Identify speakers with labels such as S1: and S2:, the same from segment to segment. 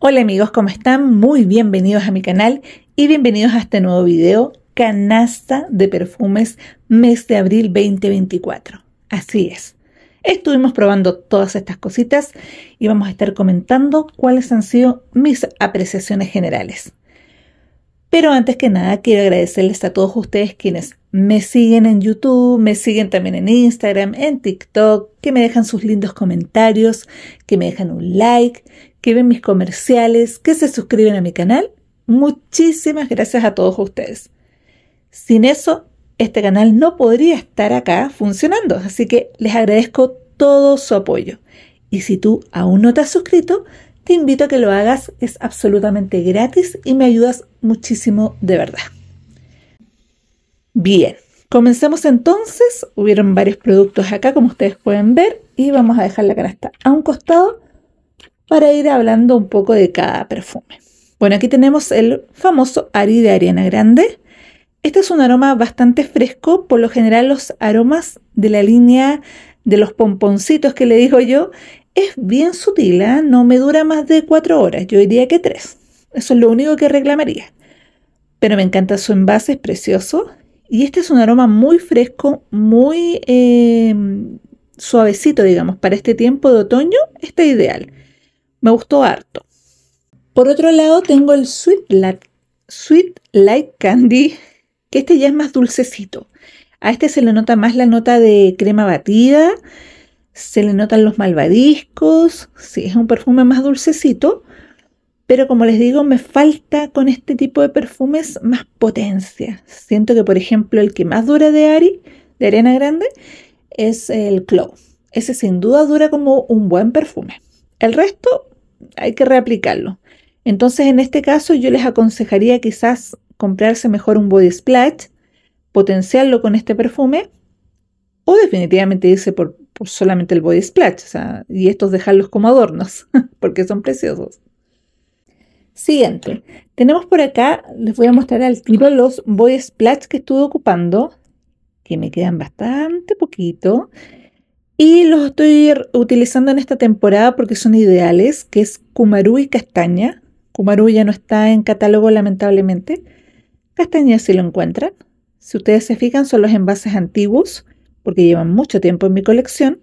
S1: Hola amigos, ¿cómo están? Muy bienvenidos a mi canal y bienvenidos a este nuevo video, canasta de perfumes mes de abril 2024. Así es. Estuvimos probando todas estas cositas y vamos a estar comentando cuáles han sido mis apreciaciones generales. Pero antes que nada, quiero agradecerles a todos ustedes quienes me siguen en YouTube, me siguen también en Instagram, en TikTok, que me dejan sus lindos comentarios, que me dejan un like, que ven mis comerciales, que se suscriben a mi canal. Muchísimas gracias a todos ustedes. Sin eso, este canal no podría estar acá funcionando, así que les agradezco todo su apoyo. Y si tú aún no te has suscrito, te invito a que lo hagas, es absolutamente gratis y me ayudas muchísimo de verdad. Bien, comencemos entonces. Hubieron varios productos acá, como ustedes pueden ver, y vamos a dejar la canasta a un costado para ir hablando un poco de cada perfume. Bueno, aquí tenemos el famoso Ari de Ariana Grande. Este es un aroma bastante fresco, por lo general los aromas de la línea de los pomponcitos que le digo yo es bien sutil, ¿ah? no me dura más de cuatro horas, yo diría que tres Eso es lo único que reclamaría. Pero me encanta su envase, es precioso. Y este es un aroma muy fresco, muy eh, suavecito, digamos, para este tiempo de otoño está ideal. Me gustó harto. Por otro lado tengo el Sweet Light, Sweet Candy, que este ya es más dulcecito. A este se le nota más la nota de crema batida, se le notan los malvadiscos, sí, es un perfume más dulcecito, pero como les digo, me falta con este tipo de perfumes más potencia. Siento que, por ejemplo, el que más dura de Ari, de Arena Grande, es el Clow. Ese sin duda dura como un buen perfume. El resto, hay que reaplicarlo. Entonces, en este caso, yo les aconsejaría quizás comprarse mejor un body splash, potenciarlo con este perfume, o definitivamente irse por, solamente el body splash, y estos dejarlos como adornos, porque son preciosos. Siguiente, tenemos por acá, les voy a mostrar al tiro los body splash que estuve ocupando, que me quedan bastante poquito. Y los estoy utilizando en esta temporada porque son ideales, que es Kumaru y Castaña. Kumaru ya no está en catálogo lamentablemente. Castaña sí lo encuentran. Si ustedes se fijan, son los envases antiguos, porque llevan mucho tiempo en mi colección.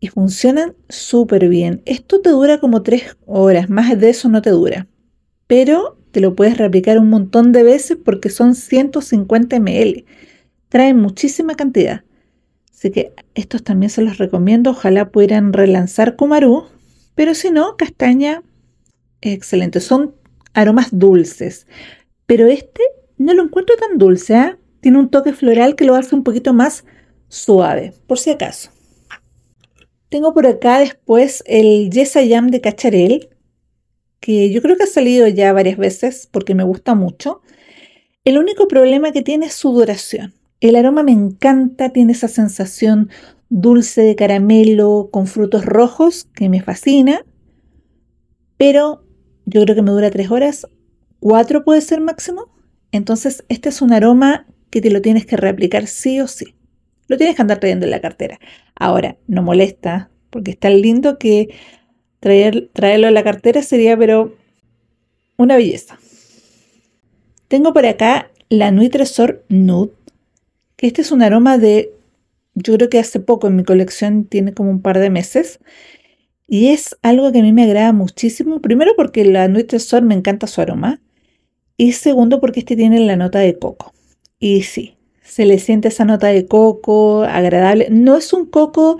S1: Y funcionan súper bien. Esto te dura como tres horas, más de eso no te dura. Pero te lo puedes replicar un montón de veces porque son 150 ml. Traen muchísima cantidad. Así que estos también se los recomiendo. Ojalá pudieran relanzar Kumaru. Pero si no, castaña, excelente. Son aromas dulces. Pero este no lo encuentro tan dulce. ¿eh? Tiene un toque floral que lo hace un poquito más suave, por si acaso. Tengo por acá después el Yesayam de Cacharel, que yo creo que ha salido ya varias veces porque me gusta mucho. El único problema que tiene es su duración. El aroma me encanta, tiene esa sensación dulce de caramelo con frutos rojos que me fascina, pero yo creo que me dura tres horas, cuatro puede ser máximo. Entonces, este es un aroma que te lo tienes que reaplicar sí o sí. Lo tienes que andar trayendo en la cartera. Ahora, no molesta, porque es tan lindo que traerlo en la cartera sería, pero, una belleza. Tengo por acá la Nuit Tresor Nude que este es un aroma de, yo creo que hace poco en mi colección tiene como un par de meses. Y es algo que a mí me agrada muchísimo. Primero porque la Nuit Sol me encanta su aroma. Y segundo porque este tiene la nota de coco. Y sí, se le siente esa nota de coco agradable. No es un coco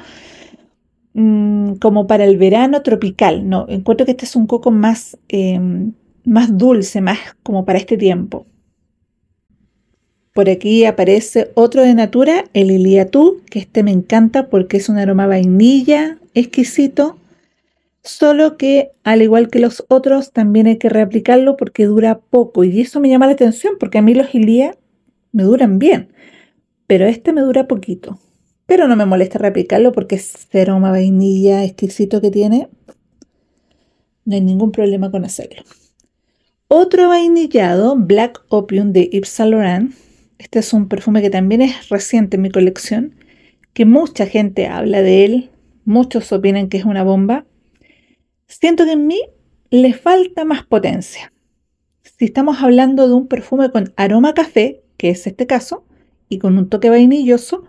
S1: mm, como para el verano tropical. No, encuentro que este es un coco más, em, más dulce, más como para este tiempo. Por aquí aparece otro de Natura, el Iliatú, que este me encanta porque es un aroma vainilla, exquisito. Solo que, al igual que los otros, también hay que reaplicarlo porque dura poco. Y eso me llama la atención porque a mí los Ilia me duran bien, pero este me dura poquito. Pero no me molesta reaplicarlo porque ese aroma vainilla exquisito que tiene, no hay ningún problema con hacerlo. Otro vainillado, Black Opium de Yves Laurent, este es un perfume que también es reciente en mi colección, que mucha gente habla de él, muchos opinan que es una bomba. Siento que en mí le falta más potencia. Si estamos hablando de un perfume con aroma café, que es este caso, y con un toque vainilloso,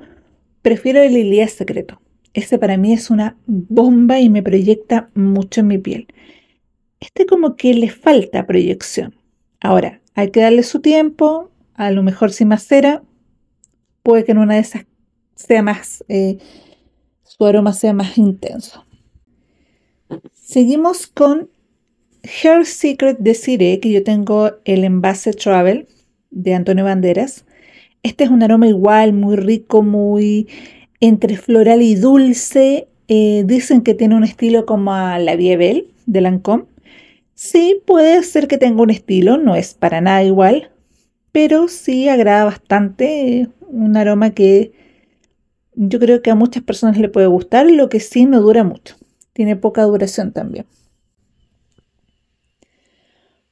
S1: prefiero el Lilia Secreto. Ese para mí es una bomba y me proyecta mucho en mi piel. Este como que le falta proyección. Ahora, hay que darle su tiempo, a lo mejor si macera, puede que en una de esas sea más, eh, su aroma sea más intenso. Seguimos con Her Secret de Cire, que yo tengo el envase Travel de Antonio Banderas. Este es un aroma igual, muy rico, muy entre floral y dulce. Eh, dicen que tiene un estilo como a la Viebel de Lancôme. Sí, puede ser que tenga un estilo, no es para nada igual, pero sí agrada bastante, eh, un aroma que yo creo que a muchas personas le puede gustar, lo que sí no dura mucho, tiene poca duración también.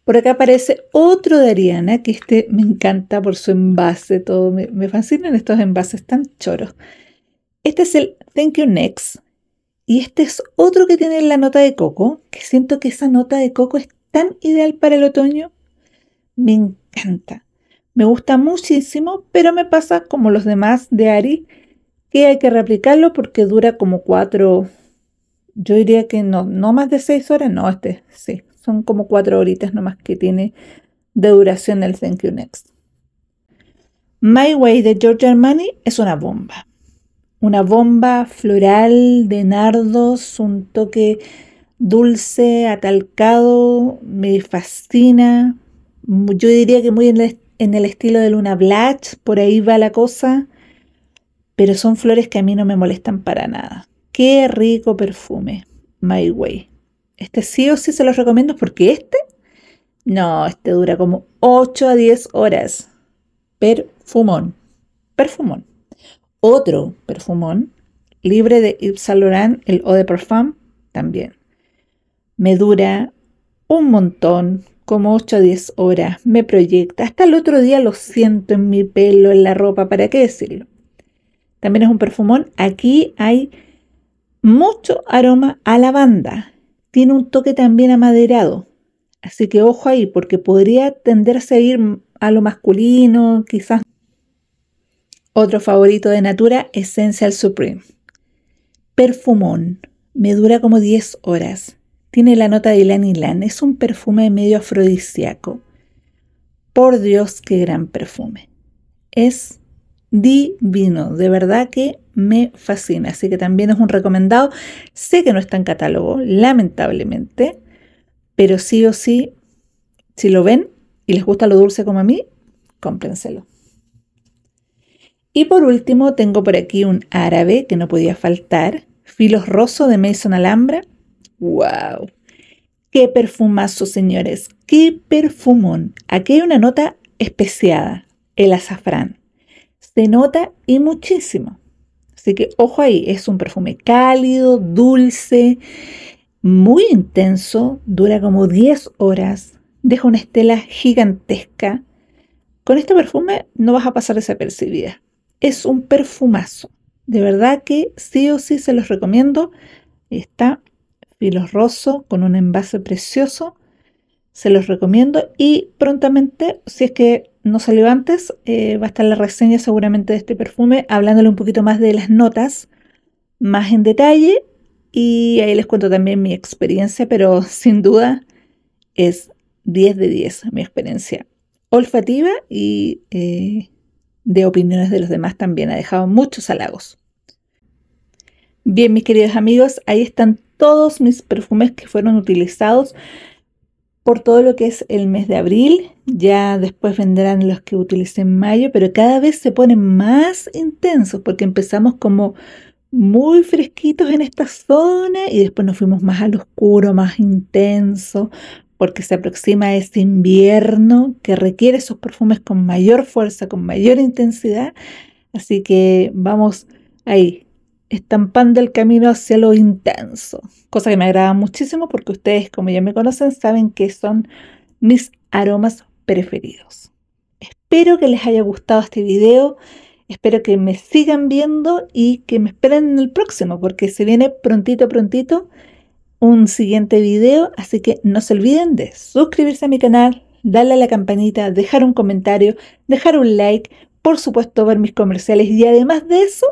S1: Por acá aparece otro de Ariana, que este me encanta por su envase, todo me, me fascinan estos envases tan choros. Este es el Thank You Next, y este es otro que tiene la nota de coco, que siento que esa nota de coco es tan ideal para el otoño. Me encanta. Me gusta muchísimo, pero me pasa como los demás de Ari, que hay que replicarlo porque dura como cuatro, yo diría que no, no más de seis horas, no, este sí, son como cuatro horitas nomás que tiene de duración el Thank You Next. My Way de George Armani es una bomba. Una bomba floral de nardos, un toque dulce, atalcado, me fascina. Yo diría que muy en la en el estilo de Luna Blatch, por ahí va la cosa, pero son flores que a mí no me molestan para nada. Qué rico perfume, My Way. Este sí o sí se los recomiendo porque este, no, este dura como 8 a 10 horas. Perfumón, perfumón. Otro perfumón, libre de Yves Saint Laurent, el Eau de Parfum, también. Me dura un montón, como 8 a 10 horas, me proyecta, hasta el otro día lo siento en mi pelo, en la ropa, ¿para qué decirlo? También es un perfumón, aquí hay mucho aroma a lavanda, tiene un toque también amaderado, así que ojo ahí, porque podría tenderse a ir a lo masculino, quizás. Otro favorito de Natura, Essential Supreme. Perfumón, me dura como 10 horas tiene la nota de Ilan Ilan, Es un perfume medio afrodisíaco. Por Dios, qué gran perfume. Es divino, de verdad que me fascina. Así que también es un recomendado. Sé que no está en catálogo, lamentablemente, pero sí o sí, si lo ven y les gusta lo dulce como a mí, cómprenselo. Y por último, tengo por aquí un árabe que no podía faltar, Filos Rosso de Mason Alhambra. ¡Wow! ¡Qué perfumazo, señores! ¡Qué perfumón! Aquí hay una nota especiada, el azafrán. Se nota y muchísimo. Así que ojo ahí, es un perfume cálido, dulce, muy intenso, dura como 10 horas, deja una estela gigantesca. Con este perfume no vas a pasar desapercibida. Es un perfumazo. De verdad que sí o sí se los recomiendo. Está Vilos Rosso con un envase precioso. Se los recomiendo y prontamente, si es que no salió antes, eh, va a estar la reseña seguramente de este perfume, hablándole un poquito más de las notas, más en detalle. Y ahí les cuento también mi experiencia, pero sin duda es 10 de 10 mi experiencia olfativa y eh, de opiniones de los demás también. Ha dejado muchos halagos. Bien, mis queridos amigos, ahí están todos mis perfumes que fueron utilizados por todo lo que es el mes de abril. Ya después vendrán los que utilicé en mayo, pero cada vez se ponen más intensos porque empezamos como muy fresquitos en esta zona y después nos fuimos más al oscuro, más intenso, porque se aproxima este invierno que requiere esos perfumes con mayor fuerza, con mayor intensidad. Así que vamos ahí, estampando el camino hacia lo intenso, cosa que me agrada muchísimo porque ustedes, como ya me conocen, saben que son mis aromas preferidos. Espero que les haya gustado este video, espero que me sigan viendo y que me esperen en el próximo, porque se viene prontito, prontito un siguiente video, así que no se olviden de suscribirse a mi canal, darle a la campanita, dejar un comentario, dejar un like, por supuesto ver mis comerciales y además de eso,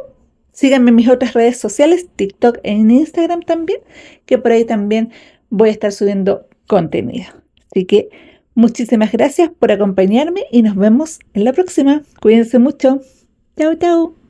S1: Síganme en mis otras redes sociales, TikTok e Instagram también, que por ahí también voy a estar subiendo contenido. Así que muchísimas gracias por acompañarme y nos vemos en la próxima. Cuídense mucho. Chao, chao.